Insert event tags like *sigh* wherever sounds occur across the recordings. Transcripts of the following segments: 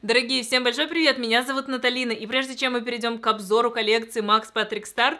Дорогие, всем большой привет, меня зовут Наталина, и прежде чем мы перейдем к обзору коллекции Max Patrick Star,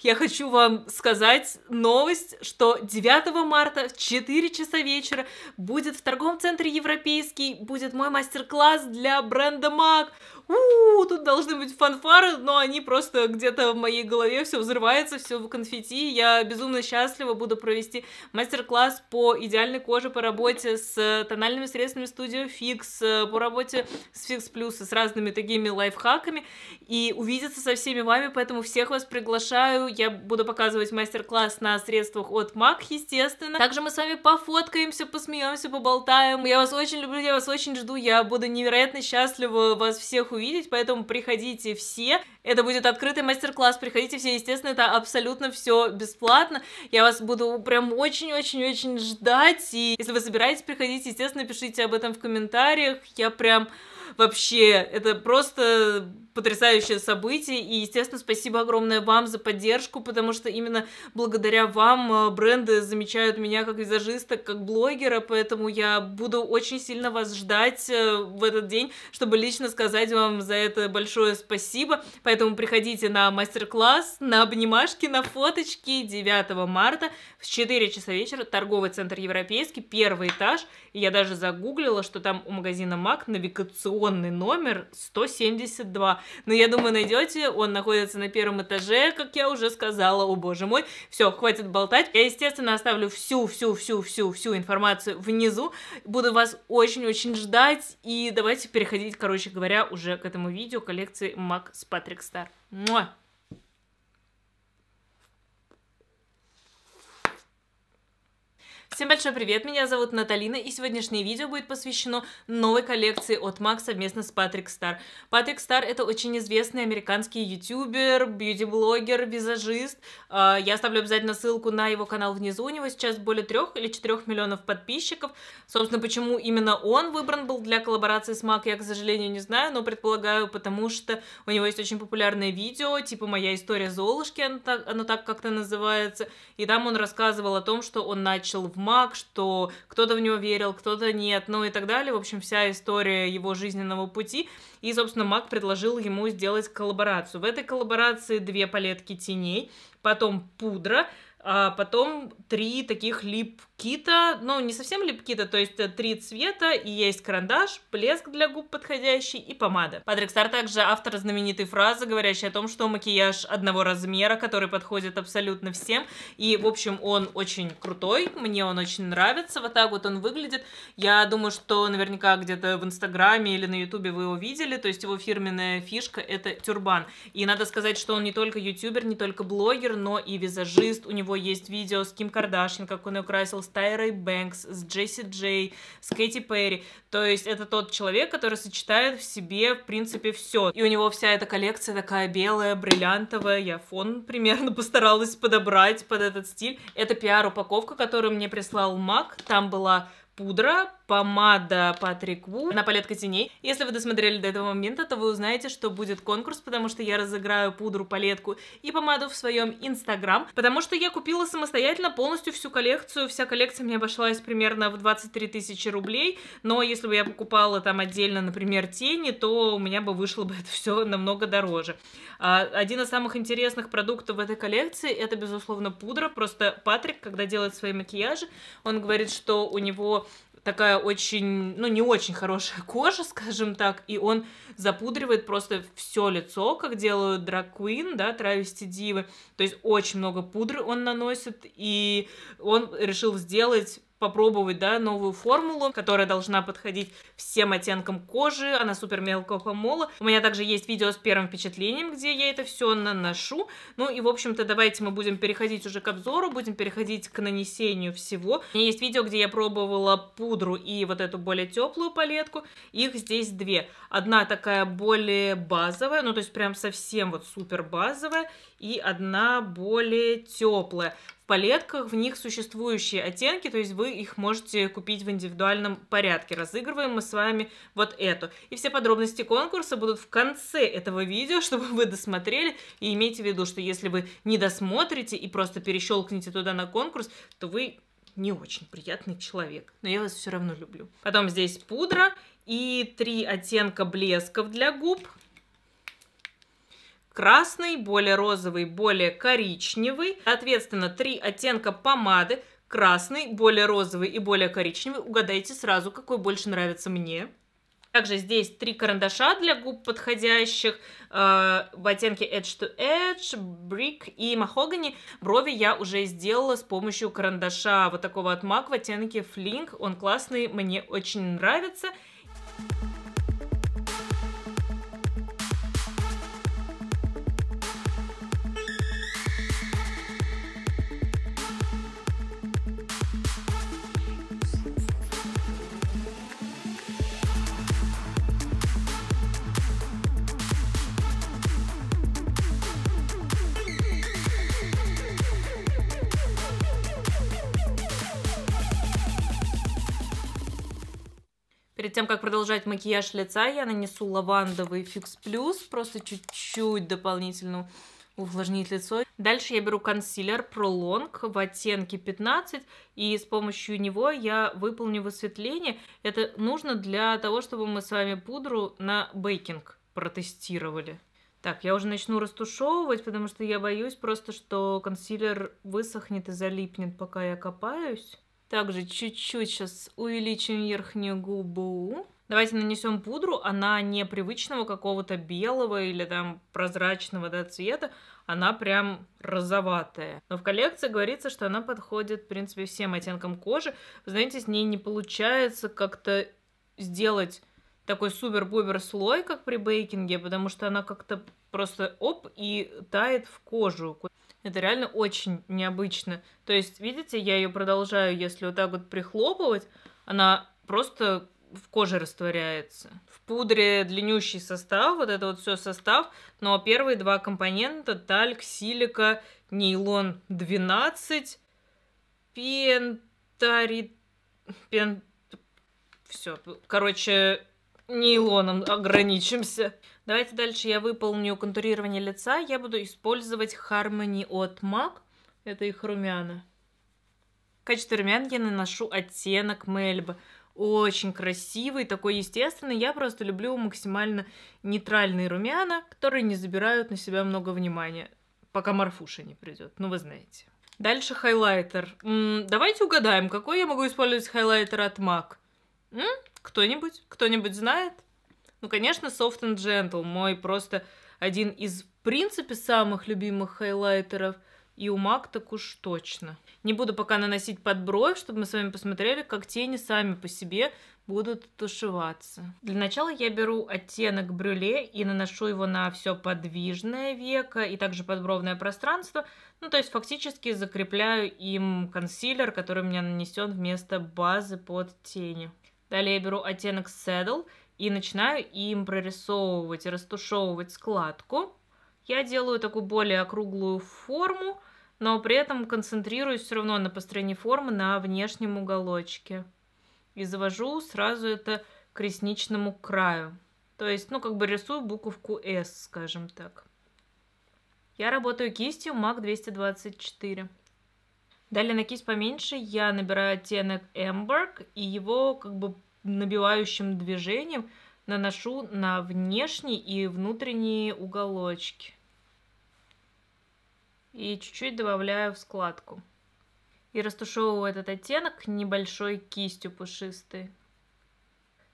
я хочу вам сказать новость, что 9 марта в 4 часа вечера будет в торговом центре Европейский, будет мой мастер-класс для бренда МАК. У, тут должны быть фанфары, но они просто где-то в моей голове, все взрывается, все в конфетти. Я безумно счастлива буду провести мастер-класс по идеальной коже, по работе с тональными средствами Studio Fix, по работе с Fix Plus, с разными такими лайфхаками. И увидеться со всеми вами, поэтому всех вас приглашаю приглашаю. Я буду показывать мастер-класс на средствах от МАК, естественно. Также мы с вами пофоткаемся, посмеемся, поболтаем. Я вас очень люблю, я вас очень жду. Я буду невероятно счастлива вас всех увидеть, поэтому приходите все. Это будет открытый мастер-класс, приходите все, естественно, это абсолютно все бесплатно. Я вас буду прям очень-очень-очень ждать, и если вы собираетесь, приходить, естественно, пишите об этом в комментариях. Я прям вообще, это просто потрясающее событие. И, естественно, спасибо огромное вам за поддержку, потому что именно благодаря вам э, бренды замечают меня как визажиста, как блогера, поэтому я буду очень сильно вас ждать э, в этот день, чтобы лично сказать вам за это большое спасибо. Поэтому приходите на мастер-класс, на обнимашки, на фоточки 9 марта в 4 часа вечера, торговый центр Европейский, первый этаж. И я даже загуглила, что там у магазина МАК навигационный номер 172. Но я думаю, найдете. Он находится на первом этаже, как я уже сказала. О боже мой. Все, хватит болтать. Я, естественно, оставлю всю, всю, всю, всю, всю информацию внизу. Буду вас очень-очень ждать. И давайте переходить, короче говоря, уже к этому видео коллекции Мак с Патрик Стар. Муа! Всем большой привет, меня зовут Наталина, и сегодняшнее видео будет посвящено новой коллекции от MAC совместно с Патрик Стар. Патрик Стар это очень известный американский ютубер, бьюти-блогер, визажист. А, я оставлю обязательно ссылку на его канал внизу, у него сейчас более трех или четырех миллионов подписчиков. Собственно, почему именно он выбран был для коллаборации с MAC, я, к сожалению, не знаю, но предполагаю, потому что у него есть очень популярное видео, типа «Моя история Золушки», оно так, оно так как-то называется, и там он рассказывал о том, что он начал в маг, что кто-то в него верил, кто-то нет, ну и так далее. В общем, вся история его жизненного пути. И, собственно, маг предложил ему сделать коллаборацию. В этой коллаборации две палетки теней, потом пудра, а потом три таких липкита, ну, не совсем липкита, то есть э, три цвета, и есть карандаш, блеск для губ подходящий и помада. Патрик Стар также автор знаменитой фразы, говорящей о том, что макияж одного размера, который подходит абсолютно всем, и, в общем, он очень крутой, мне он очень нравится, вот так вот он выглядит. Я думаю, что наверняка где-то в Инстаграме или на Ютубе вы его видели, то есть его фирменная фишка — это тюрбан. И надо сказать, что он не только ютубер, не только блогер, но и визажист, у него есть видео с Ким Кардашин, как он ее красил, с Тайрой Бэнкс, с Джесси Джей, с Кэти Перри. То есть это тот человек, который сочетает в себе, в принципе, все. И у него вся эта коллекция такая белая, бриллиантовая. Я фон примерно постаралась подобрать под этот стиль. Это пиар-упаковка, которую мне прислал Мак. Там была пудра, помада Патрик Ву на палетка теней. Если вы досмотрели до этого момента, то вы узнаете, что будет конкурс, потому что я разыграю пудру, палетку и помаду в своем инстаграм, потому что я купила самостоятельно полностью всю коллекцию. Вся коллекция мне обошлась примерно в 23 тысячи рублей, но если бы я покупала там отдельно, например, тени, то у меня бы вышло бы *laughs* это все намного дороже. А, один из самых интересных продуктов в этой коллекции это, безусловно, пудра. Просто Патрик, когда делает свои макияжи, он говорит, что у него такая очень, ну, не очень хорошая кожа, *laughs* скажем так, и он запудривает просто все лицо, как делают драквин, да, травести дивы, то есть очень много пудры он наносит, и он решил сделать попробовать, да, новую формулу, которая должна подходить всем оттенкам кожи, она супер мелкого помола. У меня также есть видео с первым впечатлением, где я это все наношу. Ну и, в общем-то, давайте мы будем переходить уже к обзору, будем переходить к нанесению всего. У меня есть видео, где я пробовала пудру и вот эту более теплую палетку. Их здесь две. Одна такая более базовая, ну то есть прям совсем вот супер базовая, и одна более теплая палетках в них существующие оттенки, то есть вы их можете купить в индивидуальном порядке. Разыгрываем мы с вами вот эту. И все подробности конкурса будут в конце этого видео, *laughs* чтобы вы досмотрели. И имейте в виду, что если вы не досмотрите и просто перещелкните туда на конкурс, то вы не очень приятный человек, но я вас все равно люблю. Потом здесь пудра и три оттенка блесков для губ красный, более розовый, более коричневый. Соответственно, три оттенка помады, красный, более розовый и более коричневый. Угадайте сразу, какой больше нравится мне. Также здесь три карандаша для губ подходящих э, в оттенке Edge to Edge, Brick и Mahogany. Брови я уже сделала с помощью карандаша вот такого от MAC в оттенке Flink. Он классный, мне очень нравится. тем, как продолжать макияж лица, я нанесу лавандовый фикс плюс, просто чуть-чуть дополнительно увлажнить лицо. Дальше я беру консилер Pro Long в оттенке 15, и с помощью него я выполню высветление. Это нужно для того, чтобы мы с вами пудру на бейкинг протестировали. Так, я уже начну растушевывать, потому что я боюсь просто, что консилер высохнет и залипнет, пока я копаюсь. Также чуть-чуть сейчас увеличим верхнюю губу. Давайте нанесем пудру, она не привычного какого-то белого или там прозрачного да, цвета, она прям розоватая. Но в коллекции говорится, что она подходит, в принципе, всем оттенкам кожи. Вы знаете, с ней не получается как-то сделать такой супер-бубер слой, как при бейкинге, потому что она как-то просто оп и тает в кожу. Это реально очень необычно. То есть, видите, я ее продолжаю, если вот так вот прихлопывать, она просто в коже растворяется. В пудре длиннющий состав, вот это вот все состав, но первые два компонента тальк, силика, нейлон 12, пентари... Пен... Все, короче, нейлоном ограничимся. Давайте дальше я выполню контурирование лица. Я буду использовать Harmony от MAC. Это их румяна. В качестве румян я наношу оттенок Мельба. Очень красивый, такой естественный. Я просто люблю максимально нейтральные румяна, которые не забирают на себя много внимания, пока Марфуша не придет. Ну, вы знаете. Дальше хайлайтер. М -м, давайте угадаем, какой я могу использовать хайлайтер от MAC? Кто-нибудь? Кто-нибудь знает? Ну, конечно, Soft and Gentle, мой просто один из, в принципе, самых любимых хайлайтеров. И у Мак так уж точно. Не буду пока наносить под бровь, чтобы мы с вами посмотрели, как тени сами по себе будут тушеваться. Для начала я беру оттенок брюле и наношу его на все подвижное веко и также подбровное пространство. Ну, то есть фактически закрепляю им консилер, который у меня нанесен вместо базы под тени. Далее я беру оттенок Saddle и начинаю им прорисовывать растушевывать складку. Я делаю такую более округлую форму, но при этом концентрируюсь все равно на построении формы на внешнем уголочке. И завожу сразу это к ресничному краю. То есть, ну, как бы рисую буковку S, скажем так. Я работаю кистью MAC 224. Далее на кисть поменьше я набираю оттенок Эмберг и его как бы набивающим движением наношу на внешние и внутренние уголочки. И чуть-чуть добавляю в складку. И растушевываю этот оттенок небольшой кистью пушистой.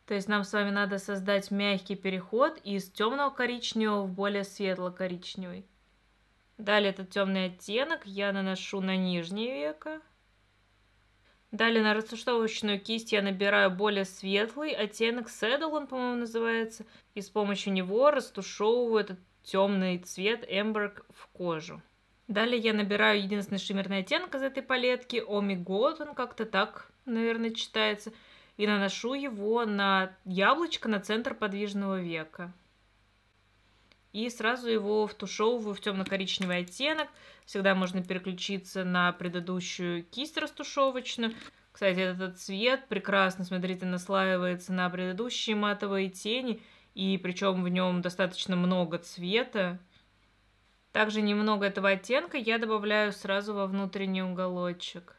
То есть нам с вами надо создать мягкий переход из темного коричневого в более светло-коричневый. Далее этот темный оттенок я наношу на нижнее веко. Далее на растушевочную кисть я набираю более светлый оттенок, Saddle он, по-моему, называется. И с помощью него растушевываю этот темный цвет Эмберг в кожу. Далее я набираю единственный шиммерный оттенок из этой палетки, Omi God, он как-то так, наверное, читается, и наношу его на яблочко на центр подвижного века и сразу его втушевываю в темно-коричневый оттенок. Всегда можно переключиться на предыдущую кисть растушевочную. Кстати, этот цвет прекрасно, смотрите, наслаивается на предыдущие матовые тени, и причем в нем достаточно много цвета. Также немного этого оттенка я добавляю сразу во внутренний уголочек.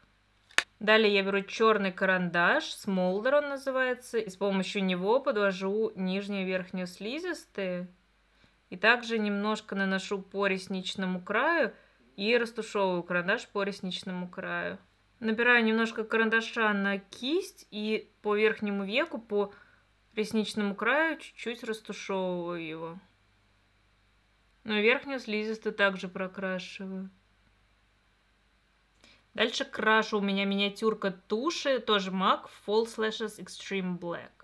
Далее я беру черный карандаш, смолдер он называется, и с помощью него подвожу нижние и верхние слизистые. И также немножко наношу по ресничному краю и растушевываю карандаш по ресничному краю. Набираю немножко карандаша на кисть и по верхнему веку, по ресничному краю чуть-чуть растушевываю его. Но верхнюю слизистую также прокрашиваю. Дальше крашу у меня миниатюрка туши, тоже MAC Full Slashes Extreme Black.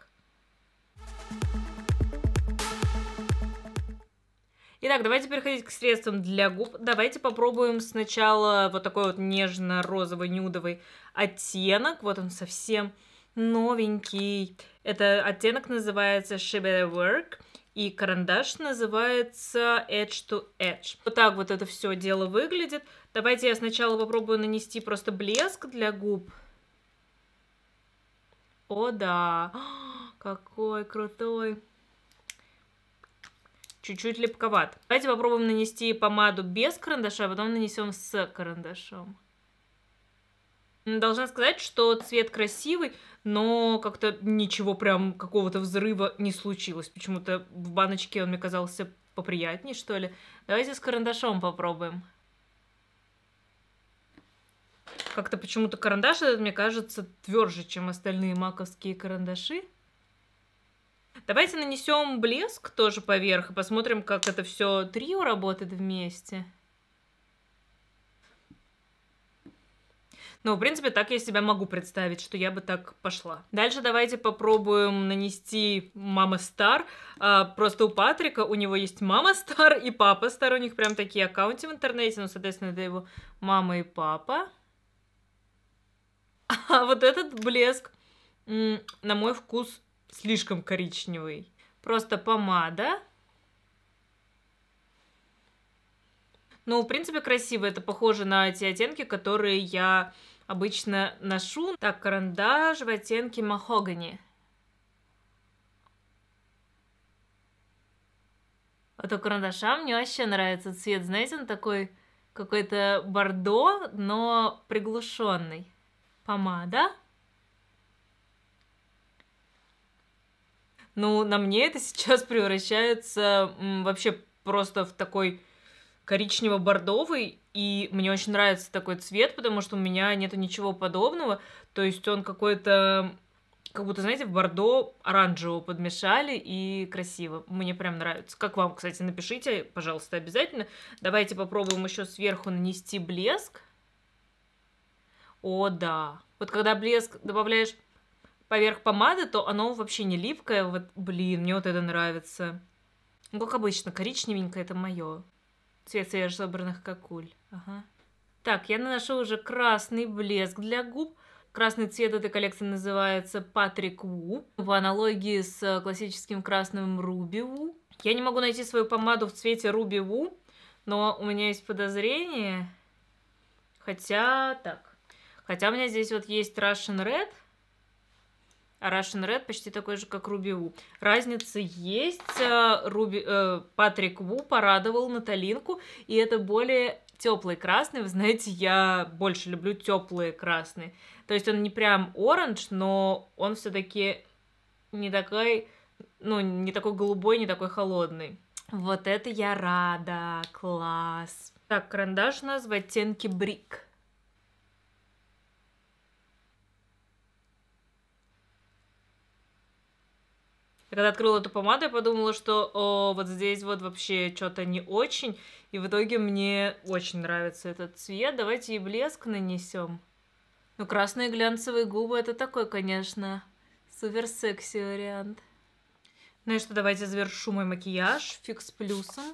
Итак, давайте переходить к средствам для губ. Давайте попробуем сначала вот такой вот нежно-розовый нюдовый оттенок. Вот он совсем новенький. Это оттенок называется She Better Work. И карандаш называется Edge to Edge. Вот так вот это все дело выглядит. Давайте я сначала попробую нанести просто блеск для губ. О, да! *gasps* Какой крутой! чуть-чуть липковат. Давайте попробуем нанести помаду без карандаша, а потом нанесем с карандашом. Должна сказать, что цвет красивый, но как-то ничего прям какого-то взрыва не случилось. Почему-то в баночке он мне казался поприятнее, что ли. Давайте с карандашом попробуем. Как-то почему-то карандаш этот, мне кажется, тверже, чем остальные маковские карандаши. Давайте нанесем блеск тоже поверх и посмотрим, как это все трио работает вместе. Но, ну, в принципе, так я себя могу представить, что я бы так пошла. Дальше давайте попробуем нанести Мама Стар. А, просто у Патрика, у него есть Мама Стар и Папа Стар. У них прям такие аккаунты в интернете. Ну, соответственно, это его мама и папа. *laughs* А вот этот блеск, на мой вкус, слишком коричневый. Просто помада. Ну, в принципе, красиво. Это похоже на те оттенки, которые я обычно ношу. Так, карандаш в оттенке махогани. А то карандаша мне вообще нравится цвет. Знаете, он такой какой-то бордо, но приглушенный. Помада. Ну, на мне это сейчас *laughs* превращается м, вообще просто в такой коричнево-бордовый, и мне очень нравится такой цвет, потому что у меня нету ничего подобного, то есть он какой-то, как будто, знаете, в бордо оранжевого подмешали, и красиво, мне прям нравится. Как вам, кстати, напишите, пожалуйста, обязательно. Давайте попробуем еще сверху нанести блеск. О, да. Вот когда блеск добавляешь поверх помады, то оно вообще не липкое. Вот, блин, мне вот это нравится. Ну, как обычно, коричневенькое это мое. Цвет свежесобранных какуль. Ага. Так, я наношу уже красный блеск для губ. Красный цвет этой коллекции называется Патрик Ву. В аналогии с э, классическим красным Руби Ву. Я не могу найти свою помаду в цвете Руби Ву, но у меня есть подозрение. Хотя так. Хотя у меня здесь вот есть Russian Red. Russian Red почти такой же, как Руби Ву. Разница есть. Э, Руби, э, Патрик Ву порадовал Наталинку, и это более теплый красный. Вы знаете, я больше люблю теплые красные. То есть он не прям оранж, но он все-таки не такой, ну, не такой голубой, не такой холодный. Вот это я рада, класс. Так, карандаш у нас в оттенке брик. Я когда открыла эту помаду, я подумала, что о, вот здесь вот вообще что-то не очень. И в итоге мне очень нравится этот цвет. Давайте и блеск нанесем. Ну, красные глянцевые губы это такой, конечно, супер секси вариант. Ну и что, давайте завершу мой макияж фикс плюсом.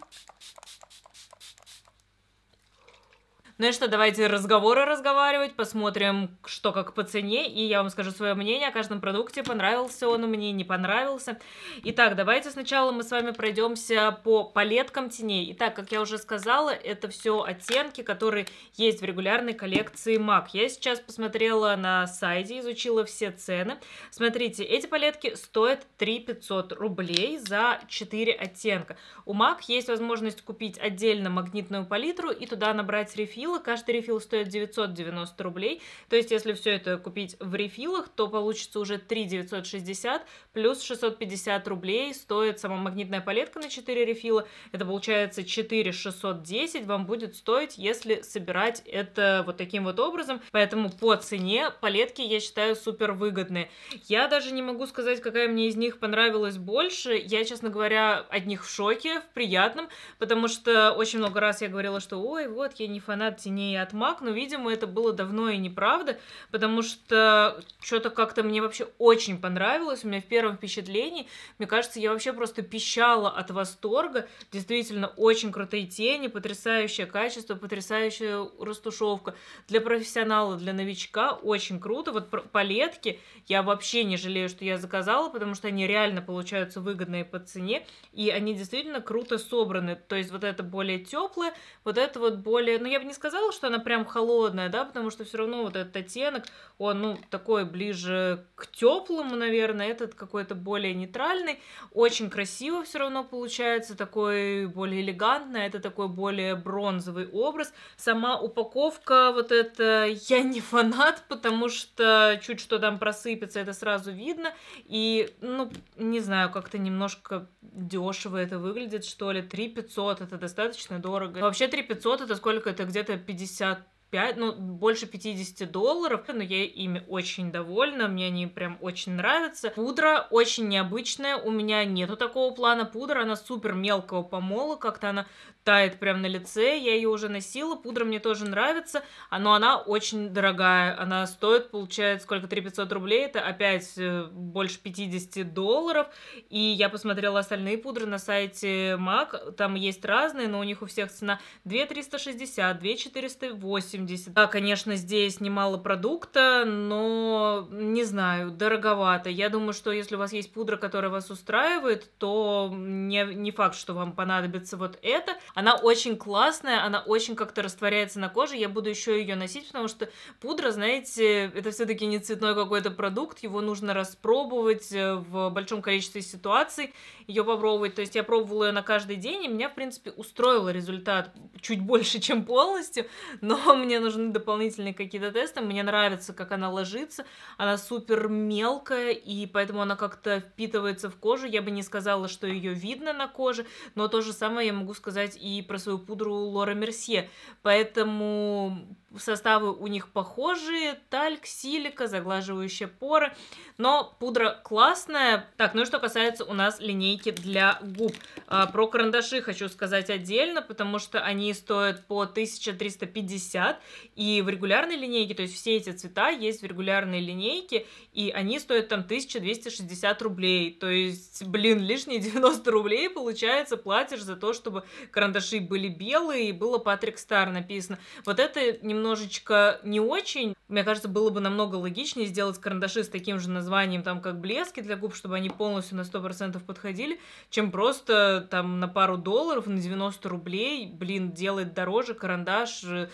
Ну и что, давайте разговоры разговаривать, посмотрим, что как по цене, и я вам скажу свое мнение о каждом продукте, понравился он мне, не понравился. Итак, давайте сначала мы с вами пройдемся по палеткам теней. Итак, как я уже сказала, это все оттенки, которые есть в регулярной коллекции MAC. Я сейчас посмотрела на сайте, изучила все цены. Смотрите, эти палетки стоят 3 500 рублей за 4 оттенка. У MAC есть возможность купить отдельно магнитную палитру и туда набрать рефил, рефила. Каждый рефил стоит 990 рублей. То есть, если все это купить в рефилах, то получится уже 3 960 плюс 650 рублей стоит сама магнитная палетка на 4 рефила. Это получается 4 610 вам будет стоить, если собирать это вот таким вот образом. Поэтому по цене палетки, я считаю, супер выгодные. Я даже не могу сказать, какая мне из них понравилась больше. Я, честно говоря, от них в шоке, в приятном, потому что очень много раз я говорила, что ой, вот, я не фанат от теней от маг, но, видимо, это было давно и неправда, потому что что-то как-то мне вообще очень понравилось, у меня в первом впечатлении, мне кажется, я вообще просто пищала от восторга, действительно, очень крутые тени, потрясающее качество, потрясающая растушевка, для профессионала, для новичка очень круто, вот палетки я вообще не жалею, что я заказала, потому что они реально получаются выгодные по цене, и они действительно круто собраны, то есть вот это более теплое, вот это вот более, ну я бы не сказала, сказала, что она прям холодная, да, потому что все равно вот этот оттенок, он, ну, такой ближе к теплому, наверное, этот какой-то более нейтральный. Очень красиво все равно получается, такой более элегантный, а это такой более бронзовый образ. Сама упаковка вот эта, я не фанат, потому что чуть что там просыпется, это сразу видно. И, ну, не знаю, как-то немножко дешево это выглядит, что ли. 3 500 это достаточно дорого. вообще 3 500 это сколько? Это где-то 50 5, ну, больше 50 долларов, но я ими очень довольна, мне они прям очень нравятся. Пудра очень необычная, у меня нету такого плана пудра, она супер мелкого помола, как-то она тает прям на лице, я ее уже носила, пудра мне тоже нравится, а, но она очень дорогая, она стоит, получается, сколько, 3500 рублей, это опять э, больше 50 долларов, и я посмотрела остальные пудры на сайте MAC, там есть разные, но у них у всех цена 2360, 2408, 80. Да, конечно, здесь немало продукта, но, не знаю, дороговато. Я думаю, что если у вас есть пудра, которая вас устраивает, то не, не факт, что вам понадобится вот это. Она очень классная, она очень как-то растворяется на коже. Я буду еще ее носить, потому что пудра, знаете, это все-таки не цветной какой-то продукт. Его нужно распробовать э, в большом количестве ситуаций, ее попробовать. То есть я пробовала ее на каждый день, и меня, в принципе, устроил результат чуть больше, чем полностью, но мне нужны дополнительные какие-то тесты. Мне нравится, как она ложится. Она супер мелкая, и поэтому она как-то впитывается в кожу. Я бы не сказала, что ее видно на коже, но то же самое я могу сказать и про свою пудру Лора Мерсье. Поэтому составы у них похожие, тальк, силика, заглаживающая поры, но пудра классная. Так, ну и что касается у нас линейки для губ. А, про карандаши хочу сказать отдельно, потому что они стоят по 1350 и в регулярной линейке, то есть все эти цвета есть в регулярной линейке, и они стоят там 1260 рублей, то есть, блин, лишние 90 рублей, получается, платишь за то, чтобы карандаши были белые и было Патрик Стар написано. Вот это немного немножечко не очень. Мне кажется, было бы намного логичнее сделать карандаши с таким же названием, там, как блески для губ, чтобы они полностью на 100% подходили, чем просто там на пару долларов, на 90 рублей, блин, делать дороже карандаш э,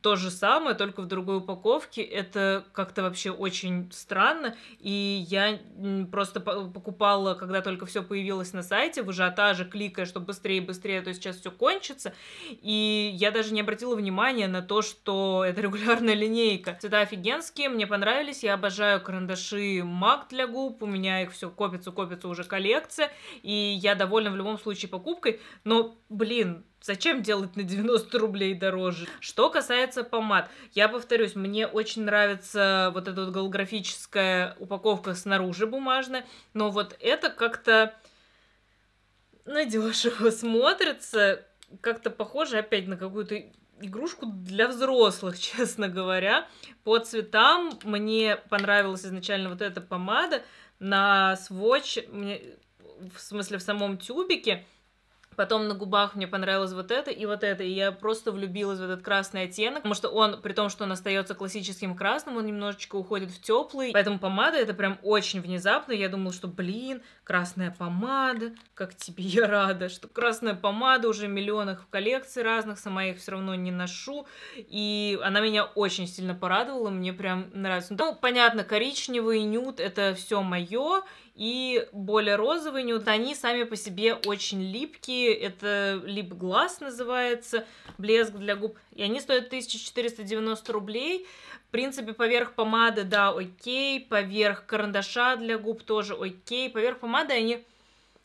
то же самое, только в другой упаковке. Это как-то вообще очень странно. И я просто покупала, когда только все появилось на сайте, в ажиотаже, кликая, чтобы быстрее, быстрее, то есть сейчас все кончится. И я даже не обратила внимания на то, что это *laughs* регулярная линейка. Цвета офигенские, мне понравились. Я обожаю карандаши MAC для губ. У меня их все копится, копится уже коллекция. И я довольна в любом случае покупкой. Но, блин, Зачем делать на 90 рублей дороже? Что касается помад, я повторюсь, мне очень нравится вот эта вот голографическая упаковка снаружи бумажная, но вот это как-то надешево смотрится, как-то похоже опять на какую-то игрушку для взрослых, *laughs* честно говоря. По цветам мне понравилась изначально вот эта помада на сводч, в смысле в самом тюбике, Потом на губах мне понравилось вот это и вот это, и я просто влюбилась в этот красный оттенок, потому что он, при том, что он остается классическим красным, он немножечко уходит в теплый, поэтому помада это прям очень внезапно, я думала, что, блин, красная помада, как тебе я рада, что красная помада уже в миллионах в коллекции разных, сама их все равно не ношу, и она меня очень сильно порадовала, мне прям нравится. Ну, понятно, коричневый нюд это все мое, и более розовый нюд. Они сами по себе очень липкие, это лип глаз называется, блеск для губ, и они стоят 1490 рублей. В принципе, поверх помады, да, окей, поверх карандаша для губ тоже окей, поверх помады они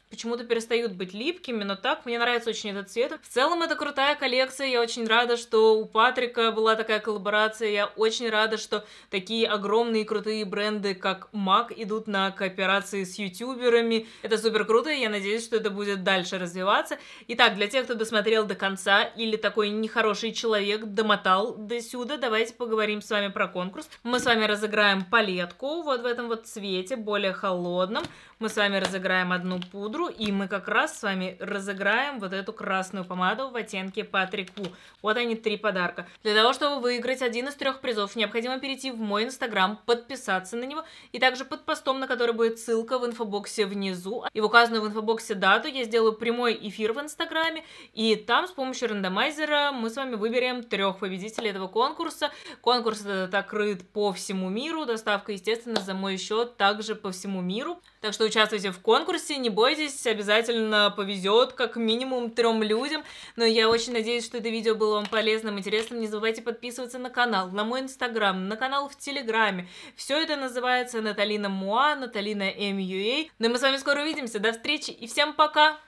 почему-то перестают быть липкими, но так, мне нравится очень этот цвет. В целом, это крутая коллекция, я очень рада, что у Патрика была такая коллаборация, я очень рада, что такие огромные крутые бренды, как MAC, идут на кооперации с ютуберами. Это супер круто, и я надеюсь, что это будет дальше развиваться. Итак, для тех, кто досмотрел до конца или такой нехороший человек домотал до сюда, давайте поговорим с вами про конкурс. Мы с вами разыграем палетку вот в этом вот цвете, более холодном мы с вами разыграем одну пудру, и мы как раз с вами разыграем вот эту красную помаду в оттенке Патрику. Вот они, три подарка. Для того, чтобы выиграть один из трех призов, необходимо перейти в мой инстаграм, подписаться на него, и также под постом, на который будет ссылка в инфобоксе внизу, и в указанную в инфобоксе дату я сделаю прямой эфир в инстаграме, и там с помощью рандомайзера мы с вами выберем трех победителей этого конкурса. Конкурс этот открыт по всему миру, доставка, естественно, за мой счет также по всему миру. Так что участвуйте в конкурсе, не бойтесь, обязательно повезет как минимум трем людям. Но я очень надеюсь, что это видео было вам полезным, интересным. Не забывайте подписываться на канал, на мой инстаграм, на канал в телеграме. Все это называется Наталина Муа, Наталина МЮА. Ну и мы с вами скоро увидимся. До встречи и всем пока!